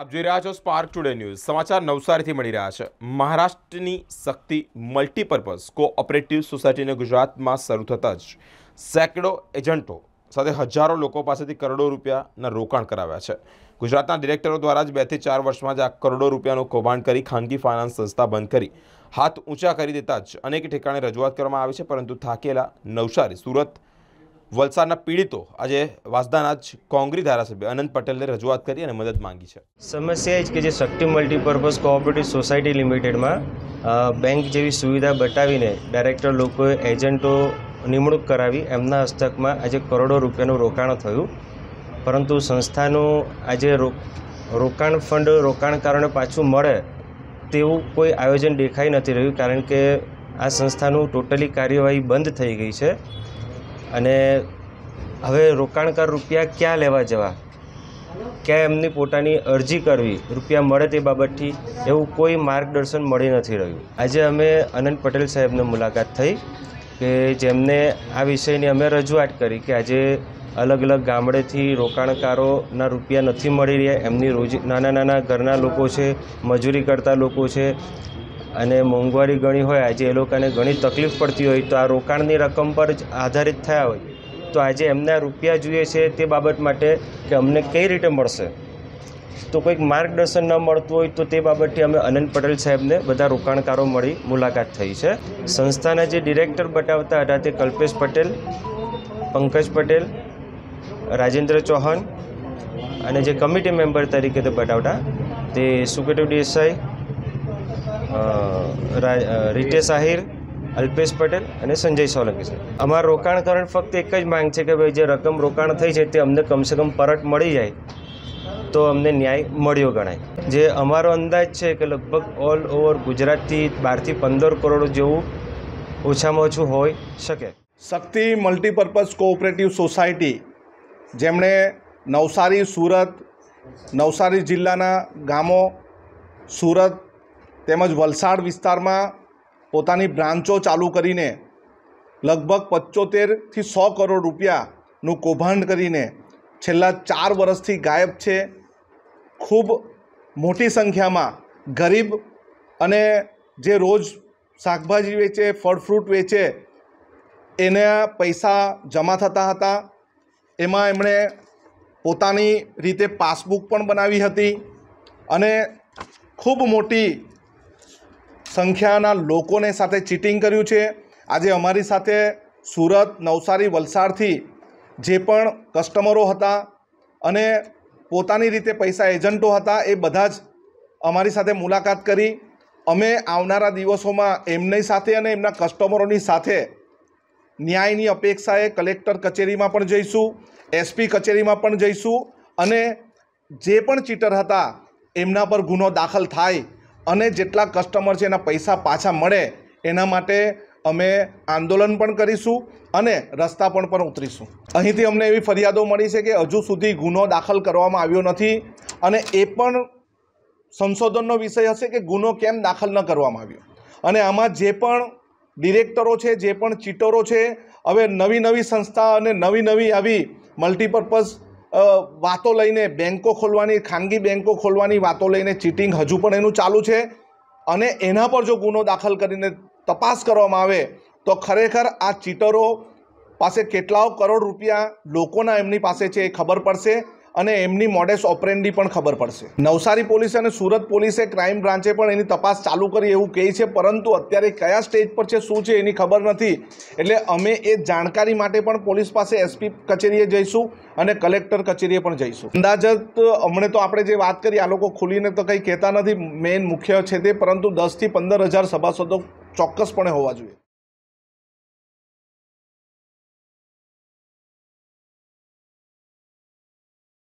આપ જોઈ રહ્યા છો સ્પાર્ક ટુડે ન્યૂઝ સમાચાર નવસારીથી મળી રહ્યા છે મહારાષ્ટ્રની શક્તિ મલ્ટીપર્પઝ કોઓપરેટિવ સોસાયટીને ગુજરાતમાં શરૂ થતાં જ સેંકડો એજન્ટો સાથે હજારો લોકો પાસેથી કરોડો રૂપિયાના રોકાણ કરાવ્યા છે ગુજરાતના ડિરેક્ટરો દ્વારા જ બેથી ચાર વર્ષમાં જ આ કરોડો રૂપિયાનું કૌભાંડ કરી ખાનગી ફાઇનાન્સ સંસ્થા બંધ કરી હાથ ઊંચા કરી દેતા જ અનેક ઠેકાણે રજૂઆત કરવામાં આવી છે પરંતુ થાકેલા નવસારી સુરત વલસાડના પીડિતો આજે વાસદાના જ કોંગ્રી ધારાસભ્ય અનંત પટેલને રજૂઆત કરી અને મદદ માંગી છે સમસ્યા એ જ કે જે શક્તિ મલ્ટીપર્પઝ કોઓપરેટિવ સોસાયટી લિમિટેડમાં બેંક જેવી સુવિધા બતાવીને ડાયરેક્ટર લોકોએ એજન્ટો નિમણૂક કરાવી એમના હસ્તકમાં આજે કરોડો રૂપિયાનું રોકાણ થયું પરંતુ સંસ્થાનું આજે રોકાણ ફંડ રોકાણકારોને પાછું મળે તેવું કોઈ આયોજન દેખાઈ નથી રહ્યું કારણ કે આ સંસ્થાનું ટોટલી કાર્યવાહી બંધ થઈ ગઈ છે અને હવે રોકાણકાર રૂપિયા ક્યાં લેવા જવા ક્યાં એમની પોતાની અરજી કરવી રૂપિયા મળે તે બાબતથી એવું કોઈ માર્ગદર્શન મળી નથી રહ્યું આજે અમે અનંત પટેલ સાહેબની મુલાકાત થઈ કે જેમને આ વિષયની અમે રજૂઆત કરી કે આજે અલગ અલગ ગામડેથી રોકાણકારોના રૂપિયા નથી મળી રહ્યા એમની રોજ નાના નાના ઘરના લોકો છે મજૂરી કરતા લોકો છે અને મોંઘવારી ઘણી હોય આજે એ લોકોને ઘણી તકલીફ પડતી હોય તો આ રોકાણની રકમ પર જ આધારિત થયા હોય તો આજે એમના રૂપિયા જોઈએ છે તે બાબત માટે કે અમને કઈ રીતે મળશે તો કોઈક માર્ગદર્શન ન મળતું હોય તો તે બાબતથી અમે અનંત પટેલ સાહેબને બધા રોકાણકારો મળી મુલાકાત થઈ છે સંસ્થાના જે ડિરેક્ટર બતાવતા હતા તે કલ્પેશ પટેલ પંકજ પટેલ રાજેન્દ્ર ચૌહાણ અને જે કમિટી મેમ્બર તરીકે તે બતાવતા તે સુકેટુ દેસાઈ રીતેશ આહિર અલ્પેશ પટેલ અને સંજય સોલંકી છે અમારા રોકાણકરણ ફક્ત એક જ માંગ છે કે ભાઈ જે રકમ રોકાણ થઈ છે તે અમને કમસે કમ પરત મળી જાય તો અમને ન્યાય મળ્યો ગણાય જે અમારો અંદાજ છે કે લગભગ ઓલ ઓવર ગુજરાતથી બારથી પંદર કરોડ જેવું ઓછામાં ઓછું હોઈ શકે શક્તિ મલ્ટીપર્પઝ કોઓપરેટિવ સોસાયટી જેમણે નવસારી સુરત નવસારી જિલ્લાના ગામો સુરત તેમજ વલસાડ વિસ્તારમાં પોતાની બ્રાન્ચો ચાલુ કરીને લગભગ પંચોતેરથી સો કરોડ રૂપિયાનું કૌભાંડ કરીને છેલ્લા ચાર વર્ષથી ગાયબ છે ખૂબ મોટી સંખ્યામાં ગરીબ અને જે રોજ શાકભાજી વેચે ફળ ફ્રૂટ વેચે એના પૈસા જમા થતા હતા એમાં એમણે પોતાની રીતે પાસબુક પણ બનાવી હતી અને ખૂબ મોટી સંખ્યાના લોકોને સાથે ચીટિંગ કર્યું છે આજે અમારી સાથે સુરત નવસારી વલસાડથી જે પણ કસ્ટમરો હતા અને પોતાની રીતે પૈસા એજન્ટો હતા એ બધા જ અમારી સાથે મુલાકાત કરી અમે આવનારા દિવસોમાં એમની સાથે અને એમના કસ્ટમરોની સાથે ન્યાયની અપેક્ષાએ કલેક્ટર કચેરીમાં પણ જઈશું એસપી કચેરીમાં પણ જઈશું અને જે પણ ચીટર હતા એમના પર ગુનો દાખલ થાય અને જેટલા કસ્ટમર છે એના પૈસા પાછા મળે એના માટે અમે આંદોલન પણ કરીશું અને રસ્તા પણ પણ ઉતરીશું અહીંથી અમને એવી ફરિયાદો મળી છે કે હજુ સુધી ગુનો દાખલ કરવામાં આવ્યો નથી અને એ પણ સંશોધનનો વિષય હશે કે ગુનો કેમ દાખલ ન કરવામાં આવ્યો અને આમાં જે પણ ડિરેક્ટરો છે જે પણ ચીટરો છે હવે નવી નવી સંસ્થા અને નવી નવી આવી મલ્ટીપર્પઝ વાતો લઈને બેન્કો ખોલવાની ખાનગી બેન્કો ખોલવાની વાતો લઈને ચીટિંગ હજુ પણ એનું ચાલુ છે અને એના પર જો ગુનો દાખલ કરીને તપાસ કરવામાં આવે તો ખરેખર આ ચીટરો પાસે કેટલાઓ કરોડ રૂપિયા લોકોના એમની પાસે છે એ ખબર પડશે અને એમની મોડેસ ઓપરેન્ડી પણ ખબર પડશે નવસારી પોલીસે અને સુરત પોલીસે ક્રાઇમ બ્રાન્ચે પણ એની તપાસ ચાલુ કરી એવું કહે છે પરંતુ અત્યારે કયા સ્ટેજ પર છે શું છે એની ખબર નથી એટલે અમે એ જાણકારી માટે પણ પોલીસ પાસે એસપી કચેરીએ જઈશું અને કલેક્ટર કચેરીએ પણ જઈશું અંદાજત હમણે તો આપણે જે વાત કરી આ લોકો ખુલીને તો કંઈ કહેતા નથી મેઇન મુખ્ય છે તે પરંતુ દસથી પંદર હજાર સભાસદો ચોક્કસપણે હોવા જોઈએ